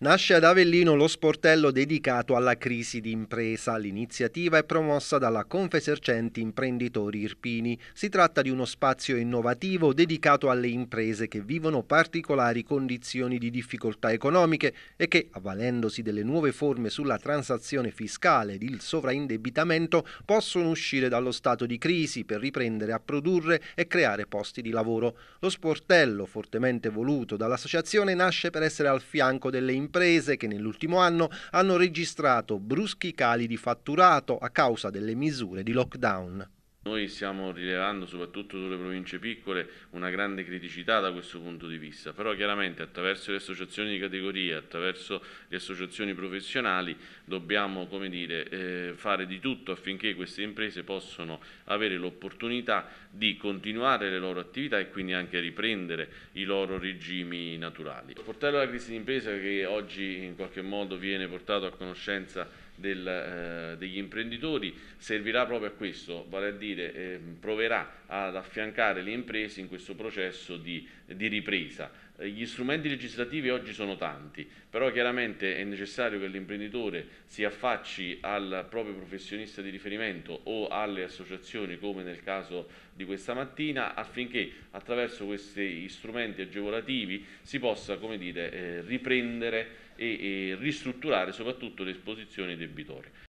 Nasce ad Avellino lo sportello dedicato alla crisi d'impresa. L'iniziativa è promossa dalla Confesercenti Imprenditori Irpini. Si tratta di uno spazio innovativo dedicato alle imprese che vivono particolari condizioni di difficoltà economiche e che, avvalendosi delle nuove forme sulla transazione fiscale ed il sovraindebitamento, possono uscire dallo stato di crisi per riprendere a produrre e creare posti di lavoro. Lo sportello, fortemente voluto dall'associazione, nasce per essere al fianco delle imprese imprese che nell'ultimo anno hanno registrato bruschi cali di fatturato a causa delle misure di lockdown. Noi stiamo rilevando soprattutto sulle province piccole una grande criticità da questo punto di vista, però chiaramente attraverso le associazioni di categoria, attraverso le associazioni professionali dobbiamo dire, eh, fare di tutto affinché queste imprese possano avere l'opportunità di continuare le loro attività e quindi anche riprendere i loro regimi naturali. Il portello della crisi d'impresa che oggi in qualche modo viene portato a conoscenza del, eh, degli imprenditori servirà proprio a questo, vale a dire dire, eh, proverà ad affiancare le imprese in questo processo di, di ripresa. gli strumenti legislativi oggi sono tanti, però chiaramente è necessario che l'imprenditore si affacci al proprio professionista di riferimento o alle associazioni come nel caso di questa mattina affinché attraverso questi strumenti agevolativi si possa come dire, eh, riprendere e ristrutturare soprattutto le esposizioni debitorie.